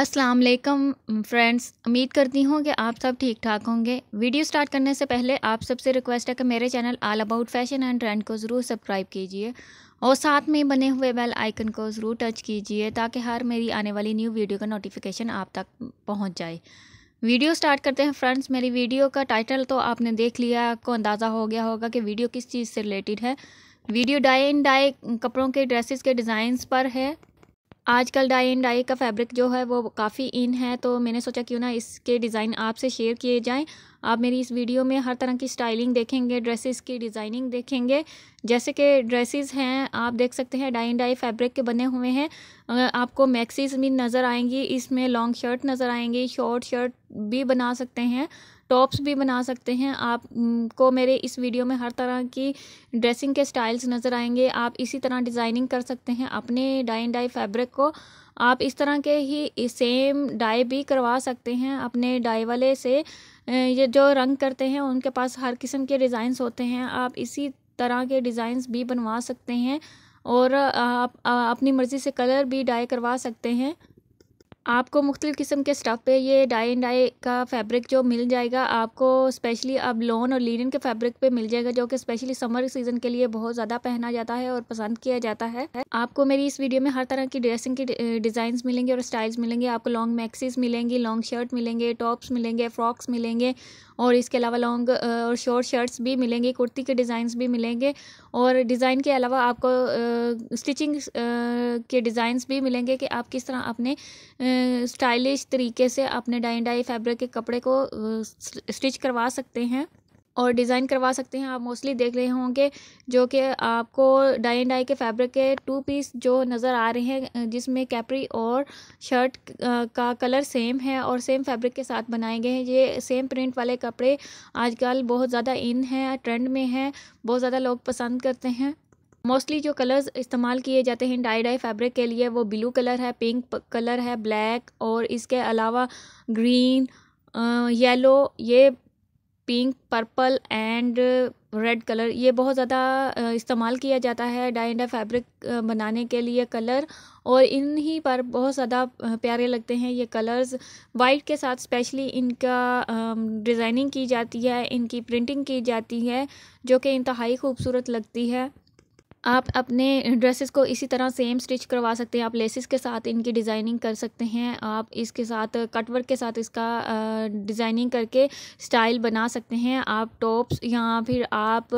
अस्सलाम वालेकुम फ्रेंड्स उम्मीद करती हूँ कि आप सब ठीक ठाक होंगे वीडियो स्टार्ट करने से पहले आप सबसे रिक्वेस्ट है कि मेरे channel all about fashion and trend को ज़रूर सब्सक्राइब कीजिए और साथ में बने हुए बेल आइकन को ज़रूर टच कीजिए ताकि हर मेरी आने वाली न्यू वीडियो का नोटिफिकेशन आप तक पहुँच जाए वीडियो स्टार्ट करते हैं फ्रेंड्स मेरी वीडियो का टाइटल तो आपने देख लिया आपको अंदाज़ा हो गया होगा कि वीडियो किस चीज़ से रिलेटेड है वीडियो डाई इन डाई कपड़ों के ड्रेसेस के डिज़ाइंस पर है आजकल डाई एंड डाई का फैब्रिक जो है वो काफ़ी इन है तो मैंने सोचा क्यों ना इसके डिज़ाइन आपसे शेयर किए जाएं आप मेरी इस वीडियो में हर तरह की स्टाइलिंग देखेंगे ड्रेसेस की डिज़ाइनिंग देखेंगे जैसे कि ड्रेसेस हैं आप देख सकते हैं डाई एंड डाई फैब्रिक के बने हुए हैं आपको मैक्सीज भी नज़र आएंगी इसमें लॉन्ग शर्ट नज़र आएंगी शॉर्ट शर्ट भी बना सकते हैं टॉप्स भी बना सकते हैं आपको मेरे इस वीडियो में हर तरह की ड्रेसिंग के स्टाइल्स नज़र आएंगे आप इसी तरह डिज़ाइनिंग कर सकते हैं अपने डाई एंड डाई फैब्रिक को आप इस तरह के ही सेम डाई भी करवा सकते हैं अपने डाई वाले से ये जो रंग करते हैं उनके पास हर किस्म के डिज़ाइंस होते हैं आप इसी तरह के डिज़ाइंस भी बनवा सकते हैं और आप अपनी मर्ज़ी से कलर भी डाई करवा सकते हैं आपको मुख्तलिफ़ किस्म के स्टफ़ पे ये डाई एंड डाई का फैब्रिक जो मिल जाएगा आपको स्पेशली अब लोन और लिनन के फैब्रिक पे मिल जाएगा जो कि स्पेशली समर सीज़न के लिए बहुत ज़्यादा पहना जाता है और पसंद किया जाता है आपको मेरी इस वीडियो में हर तरह की ड्रेसिंग की डिज़ाइन मिलेंगे और स्टाइल्स मिलेंगे आपको लॉन्ग मैक्सीज मिलेंगी लॉन्ग शर्ट मिलेंगे टॉप्स मिलेंगे फ्रॉक्स मिलेंगे और इसके अलावा लॉन्ग और शॉर्ट शर्ट्स भी मिलेंगे कुर्ती के डिज़ाइंस भी मिलेंगे और डिज़ाइन के अलावा आपको स्टिचिंग के डिज़ाइंस भी मिलेंगे कि आप किस तरह अपने स्टाइलिश तरीके से अपने डाई डाई फैब्रिक के कपड़े को स्टिच करवा सकते हैं और डिज़ाइन करवा सकते हैं आप मोस्टली देख रहे होंगे जो कि आपको डाई एंड डाई के फैब्रिक के टू पीस जो नज़र आ रहे हैं जिसमें कैपरी और शर्ट का कलर सेम है और सेम फैब्रिक के साथ बनाए गए हैं ये सेम प्रिंट वाले कपड़े आजकल बहुत ज़्यादा इन हैं ट्रेंड में हैं बहुत ज़्यादा लोग पसंद करते हैं मोस्टली जो कलर्स इस्तेमाल किए जाते हैं डाई डाई फैब्रिक के लिए वो ब्लू कलर है पिंक कलर है ब्लैक और इसके अलावा ग्रीन येलो ये pink purple and red colour ये बहुत ज़्यादा इस्तेमाल किया जाता है डाई डाई फैब्रिक बनाने के लिए कलर और इन्हीं पर बहुत ज़्यादा प्यारे लगते हैं ये कलर्स वाइट के साथ स्पेशली इनका डिज़ाइनिंग की जाती है इनकी प्रिंटिंग की जाती है जो कि इंतहाई खूबसूरत लगती है आप अपने ड्रेसेस को इसी तरह सेम स्टिच करवा सकते हैं आप लेसिस के साथ इनकी डिज़ाइनिंग कर सकते हैं आप इसके साथ कटवर्क के साथ इसका डिज़ाइनिंग करके स्टाइल बना सकते हैं आप टॉप्स या फिर आप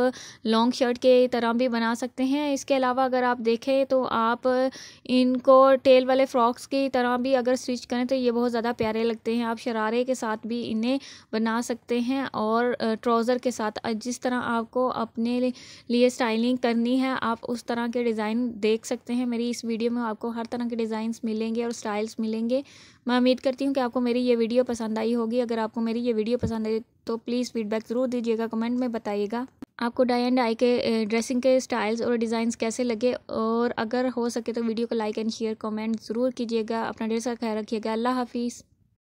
लॉन्ग शर्ट के तरह भी बना सकते हैं इसके अलावा अगर आप देखें तो आप इनको टेल वाले फ्रॉक्स की तरह भी अगर स्टिच करें तो ये बहुत ज़्यादा प्यारे लगते हैं आप शरारे के साथ भी इन्हें बना सकते हैं और ट्रोज़र के साथ जिस तरह आपको अपने लिए स्टाइलिंग करनी है आप आप उस तरह के डिज़ाइन देख सकते हैं मेरी इस वीडियो में आपको हर तरह के डिज़ाइंस मिलेंगे और स्टाइल्स मिलेंगे मैं उम्मीद करती हूँ कि आपको मेरी ये वीडियो पसंद आई होगी अगर आपको मेरी ये वीडियो पसंद आई तो प्लीज़ फीडबैक ज़रूर दीजिएगा कमेंट में बताइएगा आपको डाई एंड आई के ड्रेसिंग के स्टाइल्स और डिज़ाइंस कैसे लगे और अगर हो सके तो वीडियो को लाइक एंड शेयर कमेंट ज़रूर कीजिएगा अपना ढेर सारा ख्याल रखिएगा अल्लाह हाफिज़